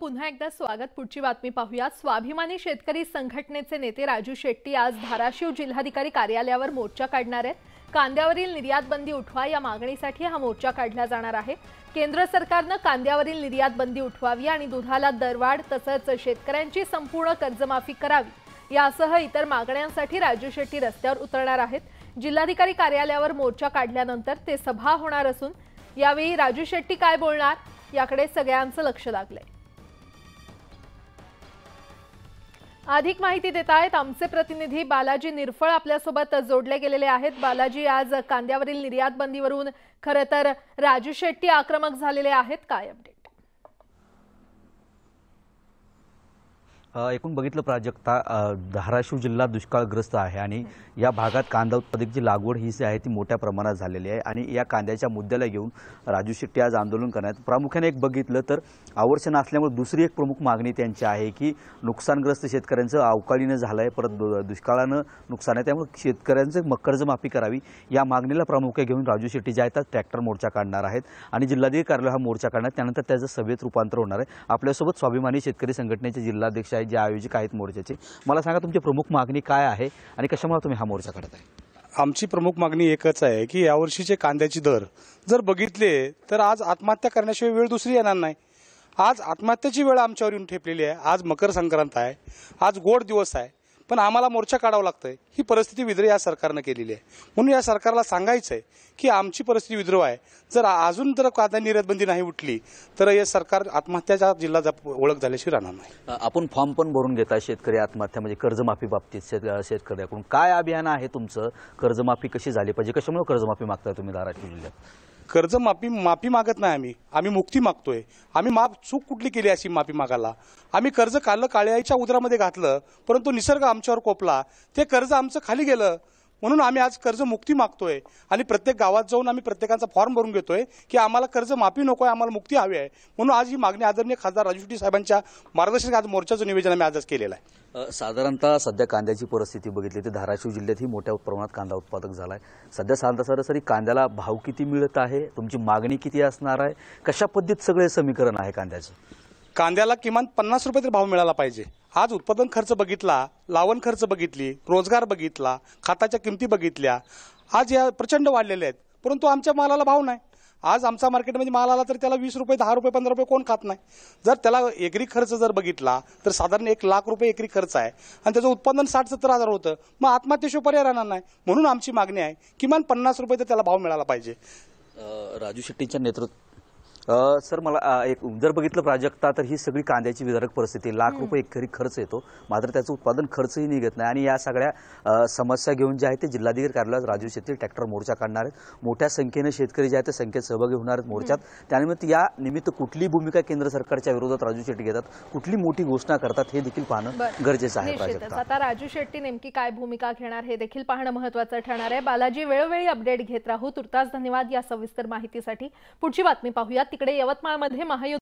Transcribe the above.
पुन्हा एकदा स्वागत पुढची बातमी पाहूया स्वाभिमानी शेतकरी संघटनेचे नेते राजू शेट्टी आज धाराशिव जिल्हाधिकारी कार्यालयावर मोर्चा काढणार आहेत कांद्यावरील निर्यात बंदी उठवा या मागणीसाठी हा मोर्चा काढला जाणार आहे केंद्र सरकारनं कांद्यावरील निर्यात बंदी उठवावी आणि दुधाला दरवाढ तसंच शेतकऱ्यांची संपूर्ण कर्जमाफी करावी यासह इतर मागण्यांसाठी राजू शेट्टी रस्त्यावर उतरणार आहेत जिल्हाधिकारी कार्यालयावर मोर्चा काढल्यानंतर ते सभा होणार असून यावेळी राजू शेट्टी काय बोलणार याकडे सगळ्यांचं लक्ष लागलंय अधिक माहिती देत आहेत आमचे प्रतिनिधी बालाजी निरफळ आपल्यासोबत जोडले गेलेले आहेत बालाजी आज कांद्यावरील निर्यात बंदीवरून खरं तर राजू शेट्टी आक्रमक झालेले आहेत काय अपडेट एकूण बघितलं प्राजक्ता धाराशिव जिल्हा दुष्काळग्रस्त आहे आणि या भागात कांदा उत्पादकची लागवड ही जी आहे ती मोठ्या प्रमाणात झालेली आहे आणि या कांद्याच्या मुद्द्याला घेऊन राजू शेट्टी आज आंदोलन करण्यात प्रामुख्याने एक बघितलं तर आवर्षण असल्यामुळे दुसरी एक प्रमुख मागणी त्यांची आहे की नुकसानग्रस्त शेतकऱ्यांचं अवकाळीनं झालं आहे परत दुष्काळानं नुकसान आहे त्यामुळे शेतकऱ्यांचं कर्जमाफी करावी या मागणीला प्रामुख्य घेऊन राजू शेट्टी जे आहेत ट्रॅक्टर मोर्चा काढणार आहेत आणि जिल्हाधिकारी कार्यालय हा मोर्चा काढणार त्यानंतर त्याचं सभेत रूपांतर होणार आहे आपल्यासोबत स्वाभिमानी शेतकरी संघटनेचे जिल्हाध्यक्ष आहेत आहेत जे आयोजक आहेत मोर्चाचे मला सांगा तुमची प्रमुख मागणी काय आहे आणि कशामुळे तुम्ही हा मोर्चा काढत आहे आमची प्रमुख मागणी एकच आहे की यावर्षीचे कांद्याचे दर जर बघितले तर आज आत्महत्या करण्याशिवाय वेळ दुसरी येणार नाही आज आत्महत्येची वेळ आमच्यावर येऊन ठेपलेली आहे आज मकर संक्रांत आहे आज गोड दिवस आहे पण आम्हाला मोर्चा काढावा लागतोय ही परिस्थिती विद्रोह या सरकारनं केलेली आहे म्हणून या सरकारला सांगायचं आहे की आमची परिस्थिती विद्रोह आहे जर अजून जर कांदा निर्यातबंदी नाही उठली तर हे सरकार आत्महत्याच्या जिल्हा ओळख झाल्याशिवाय राहणार नाही आपण फॉर्म पण भरून घेता शेतकरी आत्महत्या म्हणजे कर्जमाफी बाबतीत शेतकऱ्याकडून काय अभियान आहे तुमचं कर्जमाफी कशी झाली पाहिजे कशामुळे कर्जमाफी मागताय तुम्ही धाराशिव जिल्ह्यात कर्ज माफी माफी मागत नाही आम्ही आम्ही मुक्ती मागतोय आम्ही माफ चूक कुठली केली अशी माफी मागायला आम्ही कर्ज काल काळ्याच्या उदरामध्ये घातलं परंतु निसर्ग आमच्यावर कोपला ते कर्ज आमचं खाली गेलं म्हणून आम्ही आज कर्ज मुक्ती मागतोय आणि प्रत्येक गावात जाऊन आम्ही प्रत्येकाचा फॉर्म भरून घेतोय की आम्हाला कर्ज माफी नको आम्हाला मुक्ती हवी आहे म्हणून आज ही मागणी आदरणीय खासदार राजू साहेबांच्या मार्गदर्शन आज मोर्चाचं निवेदन आम्ही आजच केलेलं आहे साधारणतः सध्या कांद्याची परिस्थिती बघितली तर धाराशिव जिल्ह्यात ही मोठ्या प्रमाणात कांदा उत्पादक झाला आहे सध्या साधारण सरासरी कांद्याला भाव किती मिळत आहे तुमची मागणी किती असणार आहे कशा पद्धतीत सगळे समीकरण आहे कांद्याचं कांद्याला किमान पन्नास रुपये तरी भाव मिळाला पाहिजे आज उत्पादन खर्च बघितला लावण खर्च बघितली रोजगार बघितला खाताच्या किमती बघितल्या आज या प्रचंड वाढलेल्या आहेत परंतु आमच्या मालाला भाव नाही आज आमचा मार्केटमध्ये म्हणजे माल आला तर त्याला वीस रुपये दहा रुपये पंधरा रुपये कोण खात नाही जर त्याला एकरी खर्च जर बघितला तर साधारण एक लाख रुपये एकरी खर्च आहे आणि त्याचं उत्पादन साठ सत्तर हजार होतं मग आत्महत्येशिवाय पर्याय राहणार नाही म्हणून आमची मागणी आहे किमान पन्नास रुपये तर त्याला भाव मिळाला पाहिजे राजू शेट्टींच्या नेतृत्व सर मला एक जर बघितलं प्राजक्ता तर ही सगळी कांद्याची विदारक परिस्थिती लाख रुपये एकरी खर्च येतो मात्र त्याचं उत्पादन खर्चही निघत नाही आणि या सगळ्या समस्या घेऊन जे आहे ते जिल्हाधिकारी कार्यालयात राजू शेतील ट्रॅक्टर मोर्चा काढणार आहेत मोठ्या संख्येनं शेतकरी जे आहेत ते संख्येत सहभागी होणार आहेत मोर्चात त्यानिमित्त या निमित्त कुठली भूमिका केंद्र सरकारच्या विरोधात राजू शेट्टी घेतात कुठली मोठी घोषणा करतात हे देखील पाहणं गरजेचं आहे आता राजू शेट्टी नेमकी काय भूमिका घेणार हे देखील पाहणं महत्वाचं ठरणार आहे बालाजी वेळोवेळी अपडेट घेत राहू तुर्तास धन्यवाद या सविस्तर माहितीसाठी पुढची बातमी पाहूया इकड़े यवतमाळमध्ये महायुद्ध